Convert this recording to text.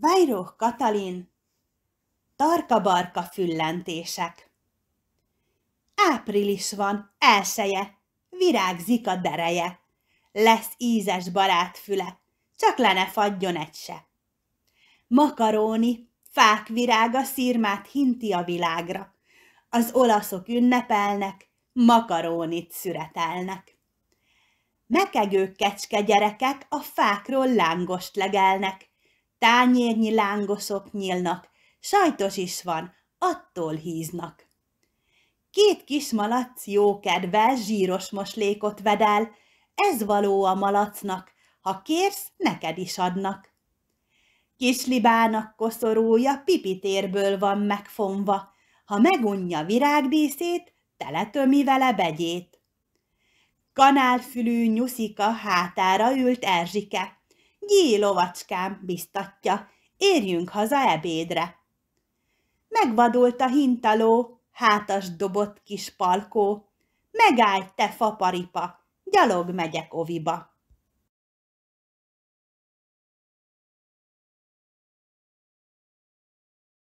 Vajróh Katalin Tarka-barka füllentések Április van, elseje, virágzik a dereje, lesz ízes barátfüle, csak le ne fagyjon egy se. Makaróni, fák virága szírmát hinti a világra, az olaszok ünnepelnek, makarónit szüretelnek. Mekegő kecske gyerekek a fákról lángost legelnek, Tányérnyi lángosok nyílnak, sajtos is van, attól híznak. Két kis malac kedve zsíros moslékot vedel, ez való a malacnak, ha kérsz, neked is adnak. Kislibának koszorúja pipitérből van megfonva, ha megunja virágdíszét, teletömi vele begyét. Kanálfülű nyuszika hátára ült Erzsike, Gyí, lovacskám, biztatja, érjünk haza ebédre. Megvadult a hintaló, hátas dobott kis palkó, megállj te faparipa, gyalog megyek oviba.